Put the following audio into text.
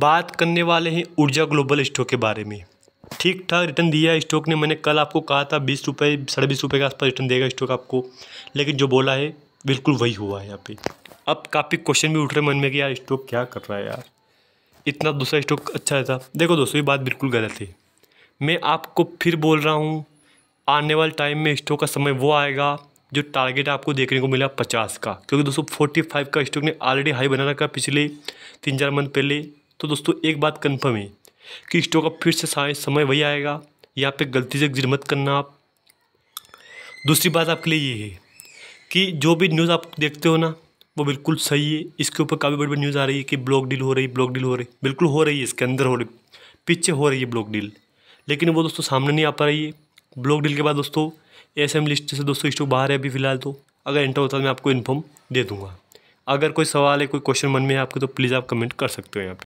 बात करने वाले हैं ऊर्जा ग्लोबल स्टॉक के बारे में ठीक ठाक रिटर्न दिया है स्टॉक ने मैंने कल आपको कहा था बीस रुपये साढ़े बीस रुपये के आसपास रिटर्न देगा स्टॉक आपको लेकिन जो बोला है बिल्कुल वही हुआ है यहाँ पे अब काफ़ी क्वेश्चन भी उठ रहे मन में कि यार स्टॉक क्या कर रहा है यार इतना दूसरा स्टॉक अच्छा था देखो दोस्तों ये बात बिल्कुल गलत है मैं आपको फिर बोल रहा हूँ आने वाले टाइम में स्टॉक का समय वो आएगा जो टारगेट आपको देखने को मिला पचास का क्योंकि दोस्तों फोर्टी फाइव का स्टॉक ने ऑलरेडी हाई बना रखा पिछले तीन चार मंथ पहले तो दोस्तों एक बात कन्फर्म है कि स्टॉक अब फिर से समय वही आएगा यहाँ पर गलती से एग्जिट मत करना आप दूसरी बात आपके लिए ये है कि जो भी न्यूज़ आप देखते हो ना वो बिल्कुल सही है इसके ऊपर काफ़ी बड़ी बड़ी न्यूज़ आ रही है कि ब्लॉक डील हो रही ब्लॉक डील हो रही बिल्कुल हो रही है इसके अंदर हो रही पीछे हो रही है ब्लॉक डील लेकिन वो दोस्तों सामने नहीं आ पा रही है ब्लॉक डील के बाद दोस्तों एस एम लिस्ट से दोस्तों स्टॉक बाहर है अभी फिलहाल तो अगर एंटर होता है तो मैं आपको इन्फॉर्म दे दूँगा अगर कोई सवाल है कोई क्वेश्चन मन में है आपके तो प्लीज़ आप कमेंट कर सकते हो यहाँ पर